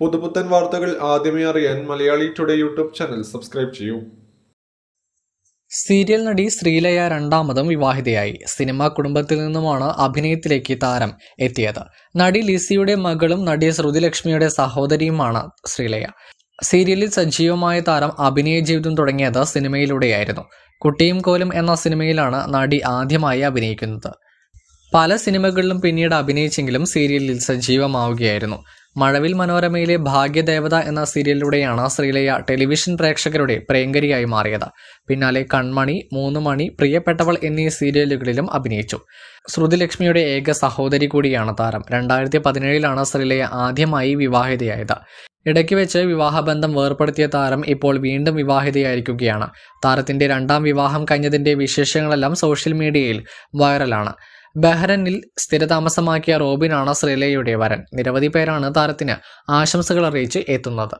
പുതുപുത്തൻ വാർത്തകൾ ആദ്യമേ അറിയാൻ Malayali today YouTube channel subscribe ചെയ്യൂ സീരിയൽ നടി ശ്രീലയ രണ്ടാമതും വിവാഹിതയായി സിനിമാ കുടുംബത്തിൽ നിന്നുമാണ് അഭിനയത്തിലേക്ക് താരം എത്തിയത് നടി ലിസിയുടെ മകളും നടി ശ്രുതിലക്ഷ്മിയുടെ സഹോദരിയുമാണ് ശ്രീലയ സീരിയലിൽ സജീവമായ താരം അഭിനയ ജീവിതം തുടങ്ങിയത് സിനിമയിലൂടെയായിരുന്നു കുട്ടിയും കോലും എന്ന സിനിമയിലാണ് നടി ആദ്യമായി അഭിനയിക്കുന്നത് പല സിനിമകളിലും പിന്നീട് അഭിനയിച്ചെങ്കിലും സീരിയലിൽ സജീവമാവുകയായിരുന്നു മഴവിൽ മനോരമയിലെ ഭാഗ്യദേവത എന്ന സീരിയലിലൂടെയാണ് ശ്രീലയ ടെലിവിഷൻ പ്രേക്ഷകരുടെ പ്രിയങ്കരിയായി മാറിയത് പിന്നാലെ കൺമണി മൂന്ന് മണി പ്രിയപ്പെട്ടവൾ എന്നീ സീരിയലുകളിലും അഭിനയിച്ചു ശ്രുതിലക്ഷ്മിയുടെ ഏക സഹോദരി കൂടിയാണ് താരം രണ്ടായിരത്തി പതിനേഴിലാണ് ശ്രീലയ ആദ്യമായി വിവാഹിതയായത് ഇടയ്ക്ക് വെച്ച് വിവാഹബന്ധം വേർപ്പെടുത്തിയ താരം ഇപ്പോൾ വീണ്ടും വിവാഹിതയായിരിക്കുകയാണ് താരത്തിന്റെ രണ്ടാം വിവാഹം കഴിഞ്ഞതിന്റെ വിശേഷങ്ങളെല്ലാം സോഷ്യൽ മീഡിയയിൽ വൈറലാണ് ബഹ്റനിൽ സ്ഥിരതാമസമാക്കിയ റോബിനാണ് ശ്രീലയുടെ വരൻ നിരവധി പേരാണ് താരത്തിന് ആശംസകൾ അറിയിച്ച് എത്തുന്നത്